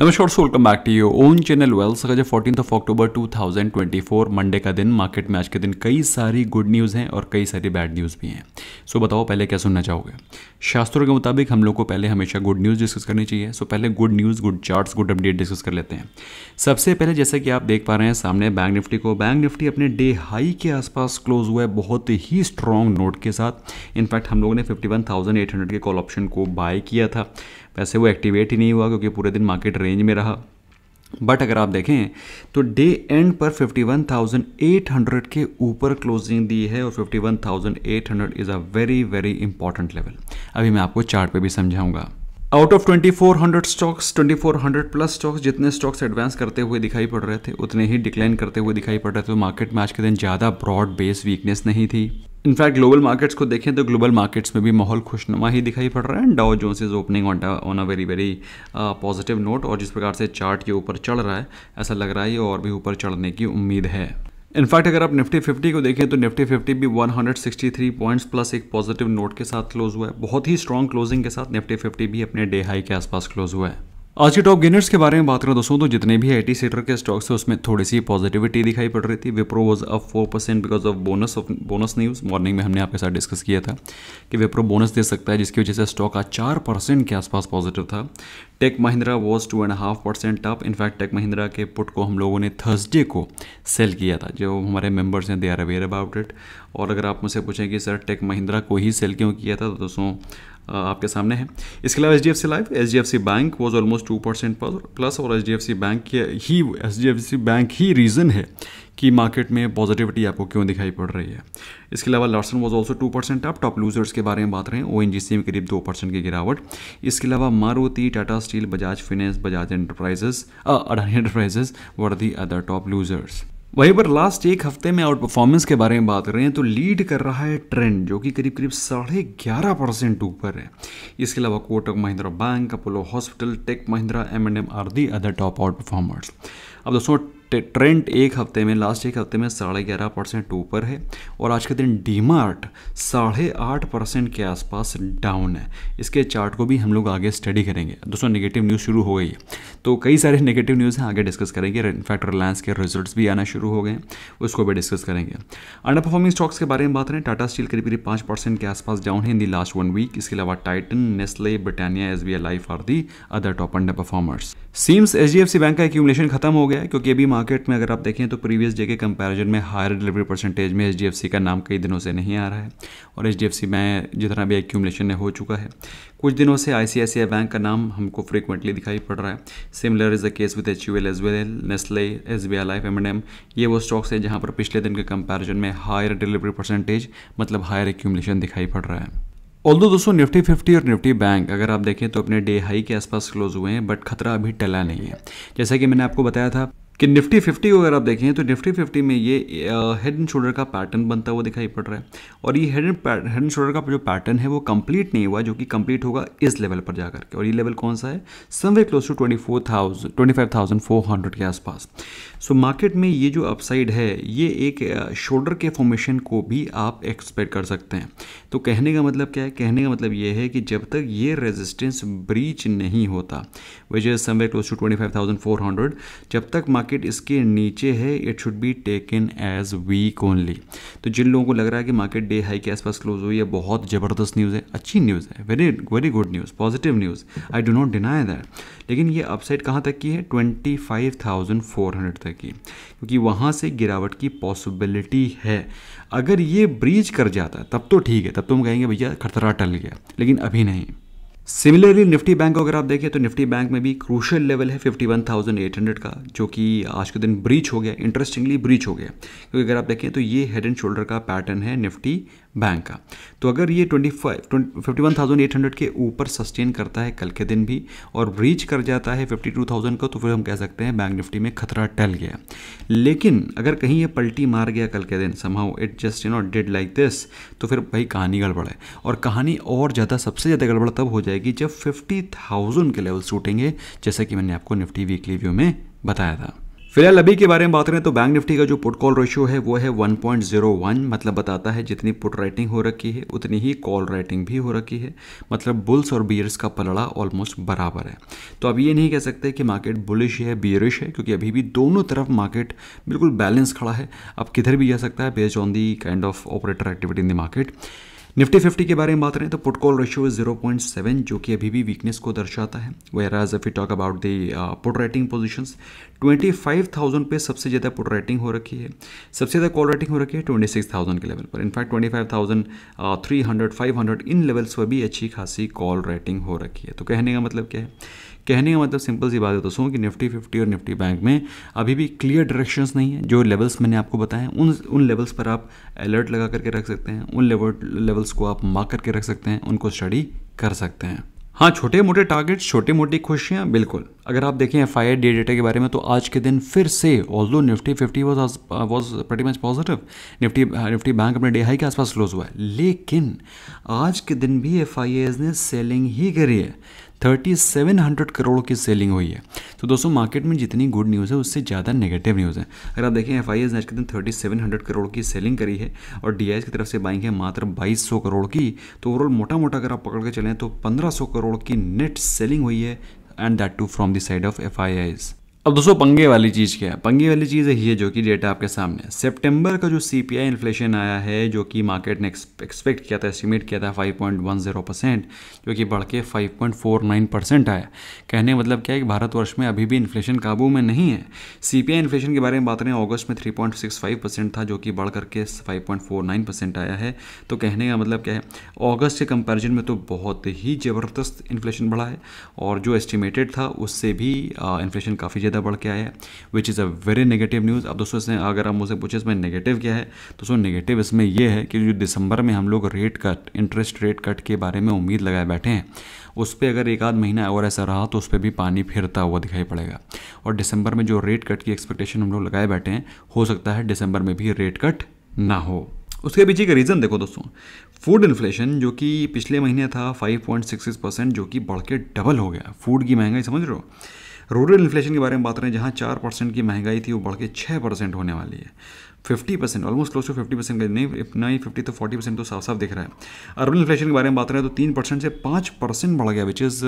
नमस्कार so welcome back to you own channel वेल्स का जो फोर्टीन ऑफ अक्टूबर 2024 मंडे का दिन मार्केट में आज के दिन कई सारी गुड न्यूज़ हैं और कई सारी बैड न्यूज़ भी हैं सो so, बताओ पहले क्या सुनना चाहोगे शास्त्रों के मुताबिक हम लोग को पहले हमेशा गुड न्यूज़ डिस्कस करनी चाहिए सो so, पहले good news good charts good update discuss कर लेते हैं सबसे पहले जैसे कि आप देख पा रहे हैं सामने बैंक निफ्टी को बैंक निफ्टी अपने डे हाई के आसपास क्लोज हुआ है बहुत ही स्ट्रॉन्ग नोट के साथ इनफैक्ट हम लोगों ने फिफ्टी के कॉल ऑप्शन को बाय किया था वैसे वो एक्टिवेट ही नहीं हुआ क्योंकि पूरे दिन मार्केट रेंज में रहा बट अगर आप देखें तो डे एंड पर 51,800 के ऊपर क्लोजिंग दी है और 51,800 is a very very important level अभी मैं आपको चार्ट पे भी समझाऊंगा out of 2400 stocks 2400 plus stocks जितने स्टॉक्स एडवांस करते हुए दिखाई पड़ रहे थे उतने ही डिक्लाइन करते हुए दिखाई पड़ रहे थे तो मार्केट में आज के दिन ज़्यादा ब्रॉड बेस वीकनेस नहीं थी इनफैक्ट ग्लोबल मार्केट्स को देखें तो ग्लोबल मार्केट्स में भी माहौल खुशनुमा ही दिखाई पड़ रहा है and Dow Jones is opening on on a very very positive note और जिस प्रकार से चार्ट के ऊपर चढ़ रहा है ऐसा लग रहा है ये और भी ऊपर चढ़ने की उम्मीद है इनफैक्ट अगर आप निफ्टी 50 को देखें तो निफ्टी 50 भी 163 पॉइंट्स प्लस एक पॉजिटिव नोट के साथ क्लोज हुआ है बहुत ही स्ट्रॉन्ग क्लोजिंग के साथ निफ्टी 50 भी अपने डे हाई के आसपास क्लोज हुआ है आज के टॉप गेनर्स के बारे में बात करें दोस्तों तो जितने भी आई सेक्टर के स्टॉक्स थे उसमें थोड़ी सी पॉजिटिविटी दिखाई पड़ रही थी Wipro was up four percent because of bonus of bonus news morning में हमने आपके साथ डिस्कस किया था कि विप्रो बोनस दे सकता है जिसकी वजह से स्टॉक आज चार परसेंट के आसपास पॉजिटिव था Tech Mahindra was two and half percent up in fact Tech Mahindra के पुट को हम लोगों ने थर्सडे को सेल किया था जो हमारे मेंबर्स हैं they are aware about it और अगर आप मुझसे पूछें कि सर टेक महिंद्रा को ही सेल क्यों किया था तो दोस्तों आपके सामने है इसके अलावा H D F C life H D F C bank was almost two percent plus और H D F C bank ही H D F C bank ही रीज़न है कि मार्केट में पॉजिटिविटी आपको क्यों दिखाई पड़ रही है इसके अलावा Larsen was also two percent आप टॉप लूजर्स के बारे में बात रहे हैं ओ एन जी सी में करीब दो परसेंट की गिरावट इसके अलावा Maruti Tata steel Bajaj finance Bajaj enterprises Adani enterprises were the other top losers वहीं पर लास्ट एक हफ्ते में आउट परफॉर्मेंस के बारे में बात कर रहे हैं तो लीड कर रहा है ट्रेंड जो कि करीब करीब साढ़े ग्यारह परसेंट ऊपर है इसके अलावा Kotak Mahindra bank Apollo hospital Tech Mahindra M and M are the other top outperformers अब दोस्तों ट्रेंड एक हफ्ते में लास्ट एक हफ्ते में साढ़े ग्यारह परसेंट ऊपर है और आज के दिन डीमार्ट साढ़े आठ परसेंट के आसपास डाउन है इसके चार्ट को भी हम लोग आगे स्टडी करेंगे दोस्तों नेगेटिव न्यूज़ शुरू हो गई है तो कई सारे नेगेटिव न्यूज़ हैं आगे डिस्कस करेंगे इनफैक्ट रिलायंस के रिजल्ट भी आना शुरू हो गए उसको भी डिस्कस करेंगे अंडर परफॉर्मिंग स्टॉक्स के बारे में बात करें टाटा स्टील करीब करीब पाँच परसेंट के आसपास डाउन है in the last one week इसके अलावा Titan Nestle Britannia S B life are the other top underperformers seems H D F C bank का एक्यूमलेशन खत्म हो गया है क्योंकि अभी मार्केट में अगर आप देखें तो प्रीवियस डे के कंपैरिजन में हायर डिलीवरी परसेंटेज में एच डी एफ़ सी का नाम कई दिनों से नहीं आ रहा है और एच डी एफ़ सी में जितना भी ने हो चुका है कुछ दिनों से आई सी सी आई आई बैंक का नाम हमको फ्रिक्वेंटली दिखाई पड़ रहा है similar is the case with H U L as well L Nestle S B I life M and M ये वो स्टॉक्स हैं जहाँ पर पिछले दिन के कंपेरिजन में हायर डिलीवरी परसेंटेज मतलब हायर एक्यूमलेशन दिखाई पड़ रहा है ऑल दोस्तों निफ्टी 50 और निफ्टी बैंक अगर आप देखें तो अपने डे हाई के आसपास क्लोज हुए हैं बट खतरा अभी टला नहीं है जैसा कि मैंने आपको बताया था कि निफ्टी फिफ्टी को अगर आप देखें तो निफ्टी फिफ्टी में ये हेड एंड शोल्डर का पैटर्न बनता हुआ दिखाई पड़ रहा है और ये head and head and shoulder का जो पैटर्न है वो कंप्लीट नहीं हुआ जो कि कंप्लीट होगा इस लेवल पर जाकर के और ये लेवल कौन सा है someway close to twenty four thousand twenty five thousand four hundred के आसपास सो मार्केट में ये जो अपसाइड है ये एक शोल्डर के फॉर्मेशन को भी आप एक्सपेक्ट कर सकते हैं तो कहने का मतलब क्या है कहने का मतलब ये है कि जब तक ये रेजिस्टेंस ब्रीच नहीं होता which is someway close to twenty five thousand four hundred जब तक मार्केट मार्केट इसके नीचे है it should be taken as weak only तो जिन लोगों को लग रहा है कि मार्केट डे हाई के आसपास क्लोज हुई है बहुत ज़बरदस्त न्यूज़ है अच्छी न्यूज़ है very very good news positive news I do not deny that लेकिन ये अपसाइड कहाँ तक की है twenty five thousand four hundred तक की क्योंकि वहाँ से गिरावट की पॉसिबिलिटी है अगर ये ब्रीज कर जाता है तब तो ठीक है तब तो हम कहेंगे भैया खतरा टल गया लेकिन अभी नहीं सिमिलरली निफ्टी बैंक को अगर आप देखें तो निफ्टी बैंक में भी क्रूशल लेवल है 51,800 का जो कि आज के दिन ब्रीच हो गया इंटरेस्टिंगली ब्रीच हो गया क्योंकि अगर आप देखें तो ये हेड एंड शोल्डर का पैटर्न है निफ्टी बैंक का तो अगर ये twenty five fifty one thousand eight hundred के ऊपर सस्टेन करता है कल के दिन भी और ब्रीच कर जाता है फिफ्टी टू थाउजेंड का तो फिर हम कह सकते हैं बैंक निफ्टी में खतरा टल गया लेकिन अगर कहीं ये पलटी मार गया कल के दिन somehow it just you know did like this तो फिर भाई कहानी गड़बड़ है और कहानी और ज़्यादा सबसे ज़्यादा गड़बड़ तब हो जाएगी जब फिफ्टी थाउजेंड के लेवल सूटेंगे जैसा कि मैंने आपको निफ्टी वीकली व्यू में बताया था फिलहाल अभी के बारे में बात करें तो बैंक निफ्टी का जो पुट कॉल रेशियो है वो है 1.01 मतलब बताता है जितनी पुट राइटिंग हो रखी है उतनी ही कॉल राइटिंग भी हो रखी है मतलब बुल्स और बियर्स का पलड़ा ऑलमोस्ट बराबर है तो अब ये नहीं कह सकते कि मार्केट बुलिश है बियरिश है क्योंकि अभी भी दोनों तरफ मार्केट बिल्कुल बैलेंस खड़ा है अब किधर भी जा सकता है based on the kind of operator activity in the market Nifty fifty के बारे में बात करें तो put call ratio is zero point seven जो कि अभी भी वीकनेस को दर्शाता है whereas if you talk about the put writing position twenty five thousand पे सबसे ज़्यादा पुट राइटिंग हो रखी है सबसे ज़्यादा कॉल राइटिंग हो रखी है ट्वेंटी सिक्स थाउजेंड के लेवल पर in fact twenty five thousand three hundred five hundred इन लेवल्स पर भी अच्छी खासी कॉल राइटिंग हो रखी है तो कहने का मतलब क्या है कहने का मतलब सिंपल सी बात है दोस्तों कि निफ्टी फिफ्टी और निफ्टी बैंक में अभी भी क्लियर डायरेक्शंस नहीं है जो लेवल्स मैंने आपको बताए उन उन लेवल्स पर आप अलर्ट लगा करके रख सकते हैं उन लेवल्स को आप मार्क करके रख सकते हैं उनको स्टडी कर सकते हैं हाँ छोटे मोटे टारगेट्स छोटे मोटी खुशियाँ बिल्कुल अगर आप देखें एफ आई डे डेटा के बारे में तो आज के दिन फिर से although Nifty fifty was was pretty much positive Nifty Nifty bank अपने डे हाई के आसपास क्लोज हुआ है लेकिन आज के दिन भी एफ आई ने सेलिंग ही करी है 3700 करोड़ की सेलिंग हुई है तो दोस्तों मार्केट में जितनी गुड न्यूज़ है उससे ज़्यादा नेगेटिव न्यूज़ है अगर आप देखें एफ आई एस आज के दिन हंड्रेड करोड़ की सेलिंग करी है और डी की तरफ से बाइंग है मात्र 2200 करोड़ की तो ओवरऑल मोटा मोटा अगर आप पकड़ के चलें तो 1500 करोड़ की नेट सेलिंग हुई है and that too from the side of F I अब दोस्तों पंगे वाली चीज़ क्या है पंगे वाली चीज़ यही है जो कि डेटा आपके सामने है सितंबर का जो सीपीआई इन्फ्लेशन आया है जो कि मार्केट ने एक्सपेक्ट किया था एस्टिमेट किया था 5.10 परसेंट जो कि बढ़ के 5.49 परसेंट आया कहने मतलब क्या है कि भारतवर्ष में अभी भी इन्फ्लेशन काबू में नहीं है सी इन्फ्लेशन के बारे में बात करें अगस्त में थ्री परसेंट था जो कि बढ़ करके फाइव परसेंट आया है तो कहने का मतलब क्या है ऑगस्ट के कंपेरिजन में तो बहुत ही ज़बरदस्त इन्फ्लेशन बढ़ा है और जो एस्टिमेटेड था उससे भी इन्फ्लेशन काफ़ी ज़्यादा बढ़ के आया है which is a very negative news अब दोस्तों इसमें अगर आप मुझसे पूछे इसमें नेगेटिव क्या है दोस्तों नेगेटिव इसमें यह है कि जो दिसंबर में हम लोग rate cut interest rate cut के बारे में उम्मीद लगाए बैठे हैं उस पर अगर एक आध महीना और ऐसा रहा तो उस पर भी पानी फिरता हुआ दिखाई पड़ेगा और दिसंबर में जो रेट कट की एक्सपेक्टेशन हम लोग लगाए बैठे हैं हो सकता है दिसंबर में भी रेट कट ना हो उसके पीछे का रीज़न देखो दोस्तों फूड इन्फ्लेशन जो कि पिछले महीने था 5.66 परसेंट जो कि बढ़ के डबल हो गया फूड की महंगाई समझ रहे हो रूरल इन्फ्लेशन के बारे में बात करें जहाँ चार परसेंट की महंगाई थी वो बढ़ के छः परसेंट होने वाली है fifty percent almost close to fifty percent नहीं नहीं फिफ्टी तो फोर्टी परसेंट तो साफ साफ दिख रहा है अर्बन इन्फ्लेशन के बारे में बात करें तो तीन परसेंट से पाँच परसेंट बढ़ गया which is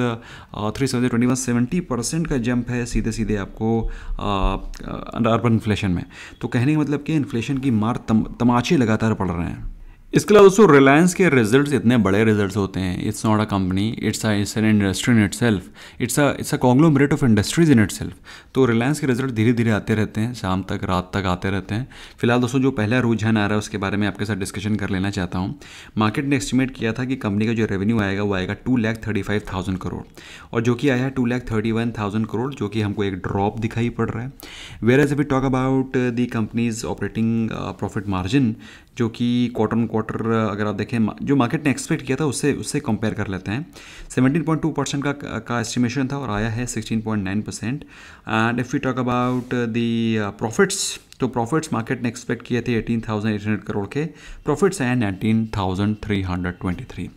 three seven twenty one seventy percent का जंप है सीधे सीधे आपको अर्बन uh, इन्फ्लेशन में तो कहने का मतलब कि इन्फ्लेशन की मार तम, तमाचे लगातार पड़ रहे हैं इसके अलावा दोस्तों रिलायंस के रिजल्ट्स इतने बड़े रिजल्ट्स होते हैं it's not a company it's it's an industry in itself it's a it's a conglomerate of industries in itself तो रिलायंस के रिजल्ट धीरे धीरे आते रहते हैं शाम तक रात तक आते रहते हैं फिलहाल दोस्तों जो पहला रुझान आ रहा है उसके बारे में आपके साथ डिस्कशन कर लेना चाहता हूँ मार्केट ने एस्टिमेट किया था कि कंपनी का जो रेवेन्यू आएगा वो आएगा two lakh thirty five thousand crore और जो कि आया है two lakh thirty one thousand crore जो कि हमको एक ड्रॉप दिखाई पड़ रहा है whereas we talk about the company's operating profit margin जो कि क्वार्टर ऑन क्वार्टर अगर आप देखें जो मार्केट ने एक्सपेक्ट किया था उससे उससे कंपेयर कर लेते हैं 17.2 परसेंट का का एस्टिमेशन था और आया है 16.9 percent and if you talk about the profits तो प्रॉफिट्स मार्केट ने एक्सपेक्ट किए थे 18,800 करोड़ के प्रॉफिट्स हैं 19,323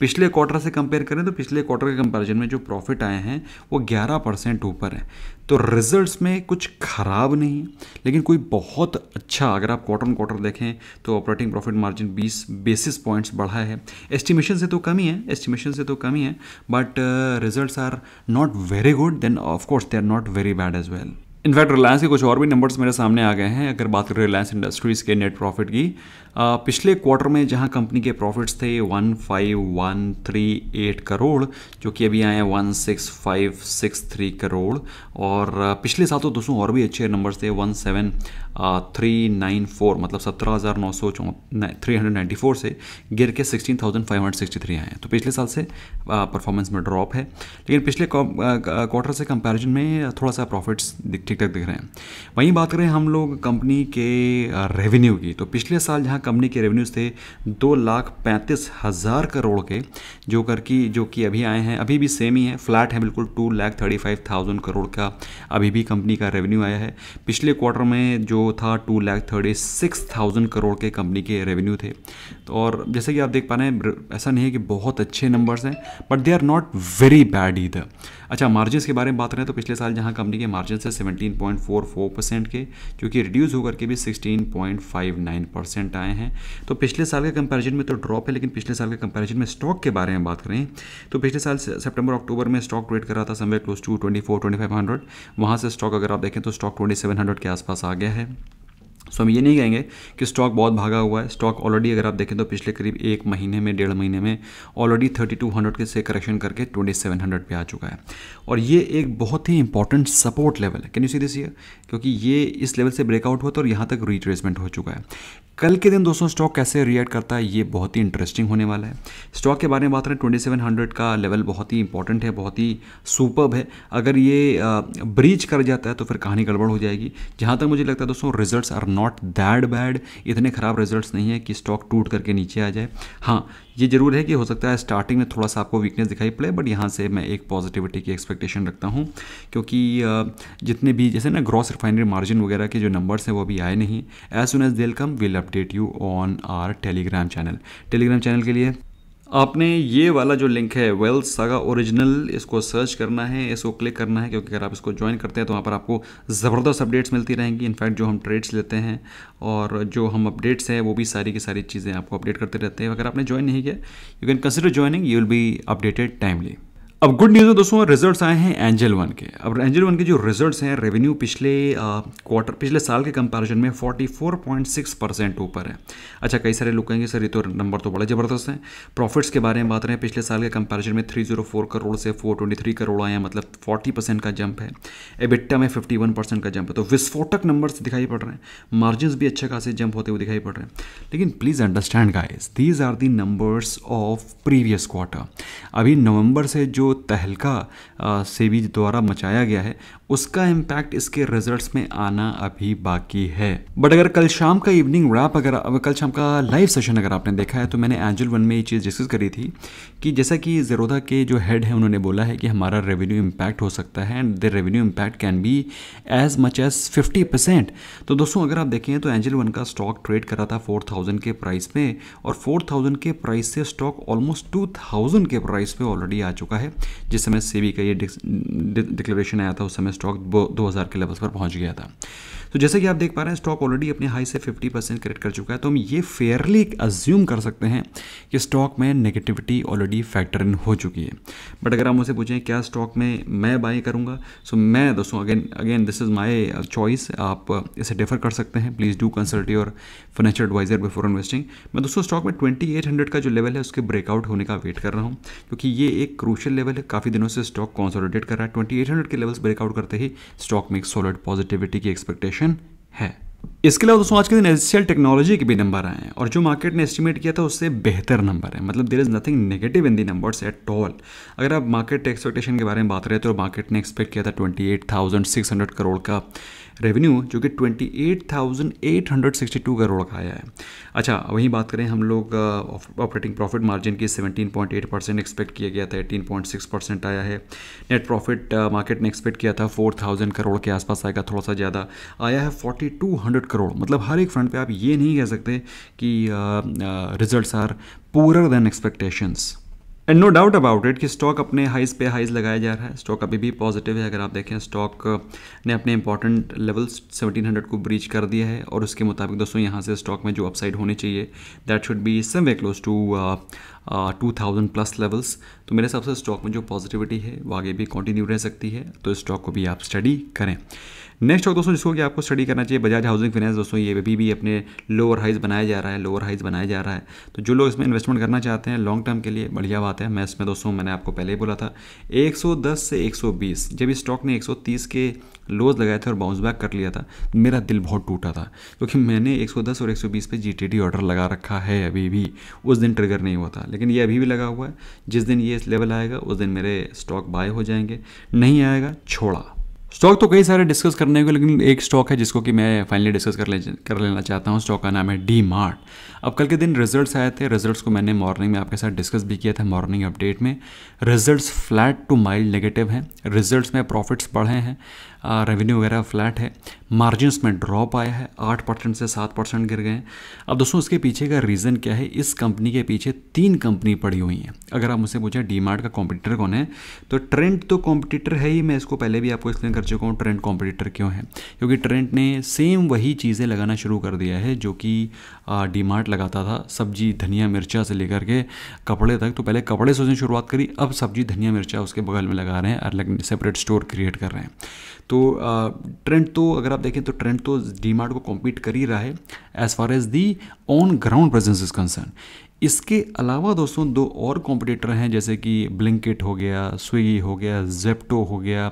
पिछले क्वार्टर से कंपेयर करें तो पिछले क्वार्टर के कंपैरिजन में जो प्रॉफिट आए हैं वो 11 परसेंट ऊपर है तो रिजल्ट्स में कुछ ख़राब नहीं लेकिन कोई बहुत अच्छा अगर आप क्वार्टर क्वार्टर देखें तो operating profit margin 20 basis points बढ़ा है एस्टिमेशन से तो कम ही है एस्टिमेशन से तो कम ही है but results are not very good then of course they are not very bad as well in fact Reliance के कुछ और भी नंबर्स मेरे सामने आ गए हैं अगर बात करें रिलायंस इंडस्ट्रीज़ के नेट प्रॉफिट की पिछले क्वार्टर में जहां कंपनी के प्रॉफिट्स थे 15138 करोड़ जो कि अभी आए हैं 16563 करोड़ और पिछले साल तो दोस्तों और भी अच्छे नंबर्स थे 17394 मतलब 17,994 से गिर के 16,563 आए हैं तो पिछले साल से परफॉर्मेंस में ड्रॉप है लेकिन पिछले क्वार्टर से कंपैरिजन में थोड़ा सा प्रॉफिट्स ठीक ठाक दिख रहे हैं वहीं बात करें हम लोग कंपनी के रेवेन्यू की तो पिछले साल जहाँ कंपनी के रेवेन्यूज़ थे दो लाख पैंतीस हज़ार करोड़ के जो कर की जो कि अभी आए हैं अभी भी सेम ही है फ्लैट है बिल्कुल two lakh thirty five thousand crore का अभी भी कंपनी का रेवेन्यू आया है पिछले क्वार्टर में जो था two lakh thirty six thousand crore के कंपनी के रेवेन्यू थे तो और जैसे कि आप देख पा रहे हैं ऐसा नहीं है कि बहुत अच्छे नंबर्स हैं but they are not very bad इधर अच्छा मार्जिन के बारे में बात करें तो पिछले साल जहाँ कंपनी के मार्जिन से 17.44 परसेंट के जो कि रिड्यूस होकर के भी सिक्सटीन परसेंट आए हैं तो पिछले साल के कंपैरिजन में तो ड्रॉप है लेकिन पिछले साल के कंपैरिजन में स्टॉक के बारे में बात करें तो पिछले साल सितंबर अक्टूबर में स्टॉक ट्रेड कर रहा था somewhere close to twenty four twenty five hundred वहाँ से स्टॉक अगर आप देखें तो स्टॉक ट्वेंटी सेवन हंड्रेड के आसपास आ गया है सो हम ये नहीं कहेंगे कि स्टॉक बहुत भागा हुआ है स्टॉक ऑलरेडी अगर आप देखें तो पिछले करीब एक महीने में डेढ़ महीने में ऑलरेडी 3200 के से करेक्शन करके 2700 पे आ चुका है और ये एक बहुत ही इंपॉर्टेंट सपोर्ट लेवल है can you see this year क्योंकि ये इस लेवल से ब्रेकआउट हुआ था और यहाँ तक रिट्रेसमेंट हो चुका है कल के दिन दोस्तों स्टॉक कैसे रिएक्ट करता है ये बहुत ही इंटरेस्टिंग होने वाला है स्टॉक के बारे में बात करें ट्वेंटी सेवन हंड्रेड का लेवल बहुत ही इंपॉर्टेंट है बहुत ही सुपर है अगर ये ब्रीच कर जाता है तो फिर कहानी गड़बड़ हो जाएगी जहाँ तक मुझे लगता है दोस्तों result are not that bad इतने ख़राब रिजल्ट नहीं है कि स्टॉक टूट करके नीचे आ जाए हाँ ये जरूर है कि हो सकता है स्टार्टिंग में थोड़ा सा आपको वीकनेस दिखाई पड़े बट यहाँ से मैं एक पॉजिटिविटी की एक्सपेक्टेशन रखता हूँ क्योंकि जितने भी जैसे ना ग्रॉस रिफाइनरी मार्जिन वगैरह के जो नंबर्स हैं वो अभी आए नहीं as soon as they'll come will update you on our Telegram channel Telegram channel के लिए आपने ये वाला जो लिंक है वेल सागा ओरिजिनल इसको सर्च करना है इसको क्लिक करना है क्योंकि अगर आप इसको ज्वाइन करते हैं तो वहाँ पर आपको ज़बरदस्त अपडेट्स मिलती रहेंगी इनफैक्ट जो हम ट्रेड्स लेते हैं और जो हम अपडेट्स हैं वो भी सारी की सारी चीज़ें आपको अपडेट करते रहते हैं अगर आपने ज्वाइन नहीं किया you can consider joining you will be updated timely अब गुड न्यूज़ है दोस्तों रिजल्ट्स आए हैं एंजल वन के अब एंजल वन के जो रिजल्ट्स हैं रेवेन्यू पिछले क्वार्टर पिछले साल के कंपैरिजन में 44.6 परसेंट ऊपर है अच्छा कई सारे लोग कहेंगे सर ये तो नंबर तो बड़े ज़बरदस्त हैं प्रॉफिट्स के बारे में बात रहे हैं पिछले साल के कंपैरिजन में 304 करोड़ से 423 करोड़ आए हैं मतलब 40 का जंप है एबिट्टा में 51 का जंप है तो विस्फोटक नंबर्स दिखाई पड़ रहे हैं मार्जिन भी अच्छे खासे जंप होते हुए दिखाई पड़ रहे हैं लेकिन please understand guys these are the numbers of previous quarter अभी नवंबर से जो तहलका सेबी द्वारा मचाया गया है उसका इम्पैक्ट इसके रिजल्ट्स में आना अभी बाकी है बट अगर कल शाम का इवनिंग रैप अगर कल शाम का लाइव सेशन अगर आपने देखा है तो मैंने एंजल वन में ये चीज़ डिस्कस करी थी कि जैसा कि जेरोधा के जो हेड है उन्होंने बोला है कि हमारा रेवेन्यू इम्पैक्ट हो सकता है and the revenue impact can be as much as fifty percent तो दोस्तों अगर आप देखें तो एंजल वन का स्टॉक ट्रेड करा था फोर थाउजेंड के प्राइस में और फोर थाउजेंड के प्राइस से स्टॉक ऑलमोस्ट टू थाउजेंड के प्राइस पर ऑलरेडी आ चुका है जिस समय सेबी का ये डिक्लेरेशन आया था उस समय स्टॉक दो हज़ार के लेवल्स पर पहुंच गया था तो जैसे कि आप देख पा रहे हैं स्टॉक ऑलरेडी अपने हाई से 50 परसेंट करेक्ट कर चुका है तो हम ये फेयरली अज्यूम कर सकते हैं कि स्टॉक में नेगेटिविटी ऑलरेडी फैक्टर इन हो चुकी है बट अगर आप मुझसे पूछें क्या स्टॉक में मैं बाई करूँगा सो so, मैं दोस्तों again again this is my choice आप uh, इसे डेफर कर सकते हैं please do consult your financial advisor before investing मैं दोस्तों स्टॉक में ट्वेंटी का जो लेवल है उसके ब्रेकआउट होने का वेट कर रहा हूँ क्योंकि ये एक क्रूशल लेवल है काफ़ी दिनों से स्टॉक कॉन्सोलिडेट कर रहा है ट्वेंटी के लेवल्स ब्रेकआउट करते ही स्टॉक में एक सॉलिड पॉजिटिविटी की एक्सपेक्टेशन ऑप्शन है इसके अलावा दोस्तों आज के दिन एसेंशियल टेक्नोलॉजी के भी नंबर आए हैं और जो मार्केट ने एस्टिमेट किया था उससे बेहतर नंबर है मतलब there is nothing negative in the numbers at all अगर आप मार्केट एक्सपेक्टेशन के बारे में बात करें तो मार्केट ने एक्सपेक्ट किया था ट्वेंटी करोड़ का रेवेन्यू जो कि 28,862 करोड़ का आया है अच्छा वहीं बात करें हम लोग ऑपरेटिंग प्रॉफिट मार्जिन की 17.8 परसेंट एक्सपेक्ट किया गया था 18.6 परसेंट आया है नेट प्रॉफिट मार्केट ने एक्सपेक्ट किया था 4,000 करोड़ के आसपास आएगा थोड़ा सा ज़्यादा आया है 4,200 करोड़ मतलब हर एक फ्रंट पर आप ये नहीं कह सकते कि result are poor then expectations and no doubt about it कि स्टॉक अपने हाइज पे हाइज लगाया जा रहा है स्टॉक अभी भी पॉजिटिव है अगर आप देखें स्टॉक ने अपने इंपॉर्टेंट लेवल्स 1700 को ब्रीच कर दिया है और उसके मुताबिक दोस्तों यहाँ से स्टॉक में जो अपसाइड होनी चाहिए that should be some way close to two thousand plus levels तो मेरे हिसाब से स्टॉक में जो पॉजिटिविटी है वो आगे भी कंटिन्यू रह सकती है तो स्टॉक को भी आप स्टडी करें नेक्स्ट दोस्तों जिसको कि आपको स्टडी करना चाहिए बजाज हाउसिंग फाइनेंस दोस्तों ये अभी भी अपने लोअर हाइज बनाया जा रहा है लोअर हाइज बनाया जा रहा है तो जो लोग इसमें इन्वेस्टमेंट करना चाहते हैं लॉन्ग टर्म के लिए बढ़िया बात है मैं इसमें दोस्तों मैंने आपको पहले ही बोला था एक से एक जब इस स्टॉक ने एक के लोज लगाए थे और बाउंस बैक कर लिया था मेरा दिल बहुत टूटा था क्योंकि मैंने 110 और 120 पे जीटीडी ऑर्डर लगा रखा है अभी भी उस दिन ट्रिगर नहीं हुआ था लेकिन ये अभी भी लगा हुआ है जिस दिन ये लेवल आएगा उस दिन मेरे स्टॉक बाय हो जाएंगे नहीं आएगा छोड़ा स्टॉक तो कई सारे डिस्कस करने को लेकिन एक स्टॉक है जिसको कि मैं फाइनली डिस्कस कर ले कर लेना चाहता हूँ स्टॉक का नाम है डी मार्ट अब कल के दिन रिजल्ट्स आए थे रिजल्ट्स को मैंने मॉर्निंग में आपके साथ डिस्कस भी किया था मॉर्निंग अपडेट में results flat to mild negative हैं रिजल्ट्स में प्रॉफिट्स बढ़े हैं रेवेन्यू वगैरह फ्लैट है मार्जिनस में ड्रॉप आया है आठ परसेंट से सात परसेंट गिर गए हैं अब दोस्तों इसके पीछे का रीज़न क्या है इस कंपनी के पीछे तीन कंपनी पड़ी हुई हैं अगर आप मुझसे पूछें डी का कॉम्पिटिटर कौन है तो ट्रेंड तो कॉम्पिटिटर है ही मैं इसको पहले भी आपको एक्सप्लेन कर चुका हूँ ट्रेंड कॉम्पिटिटर क्यों है क्योंकि ट्रेंड ने सेम वही चीज़ें लगाना शुरू कर दिया है जो कि डी लगाता था सब्जी धनिया मिर्चा से लेकर के कपड़े तक तो पहले कपड़े से उसने शुरुआत करी अब सब्जी धनिया मिर्चा उसके बगल में लगा रहे हैं अलग सेपरेट स्टोर क्रिएट कर रहे हैं तो तो ट्रेंड तो अगर आप देखें तो ट्रेंड तो डी को कॉम्पीट कर ही रहा है as far as the on ground presence is concern इसके अलावा दोस्तों दो और कॉम्पिटिटर हैं जैसे कि ब्लिंकिट हो गया स्विगी हो गया जेप्टो हो गया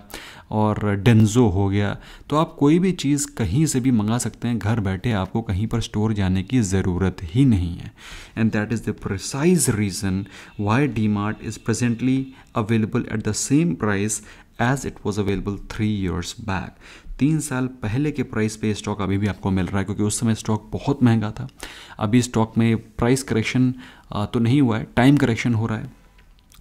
और डेंजो हो गया तो आप कोई भी चीज़ कहीं से भी मंगा सकते हैं घर बैठे आपको कहीं पर स्टोर जाने की ज़रूरत ही नहीं है and that is the precise reason why DMart is presently available at the same price as it was available three years back तीन साल पहले के प्राइस पे स्टॉक अभी भी आपको मिल रहा है क्योंकि उस समय स्टॉक बहुत महंगा था अभी स्टॉक में प्राइस करेक्शन तो नहीं हुआ है टाइम करेक्शन हो रहा है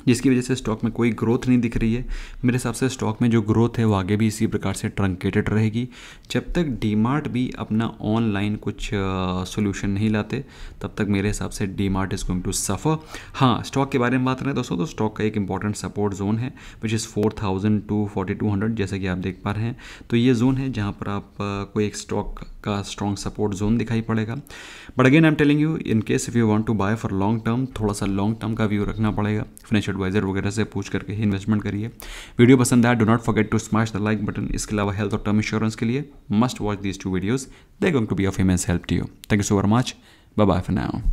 जिसकी वजह से स्टॉक में कोई ग्रोथ नहीं दिख रही है मेरे हिसाब से स्टॉक में जो ग्रोथ है वो आगे भी इसी प्रकार से ट्रंकेटेड रहेगी जब तक डीमार्ट भी अपना ऑनलाइन कुछ सोल्यूशन नहीं लाते तब तक मेरे हिसाब से DMart is going to suffer हाँ स्टॉक के बारे में बात करें दोस्तों तो स्टॉक का एक इंपॉर्टेंट सपोर्ट जोन है which is four thousand to forty two hundred जैसे कि आप देख पा रहे हैं तो ये जोन है जहाँ पर आप कोई एक स्टॉक का स्ट्रॉन्ग सपोर्ट जोन दिखाई पड़ेगा but again I am telling you in case if you want to buy for long term थोड़ा सा लॉन्ग टर्म का व्यू रखना पड़ेगा फाइनेंशियल एडवाइजर वगैरह से पूछ करके ही इन्वेस्टमेंट करिए वीडियो पसंद आया do not forget to smash the like button इसके अलावा हेल्थ और टर्म इंश्योरेंस के लिए must watch these two videos they going to be of immense help to you thank you so very much bye bye for now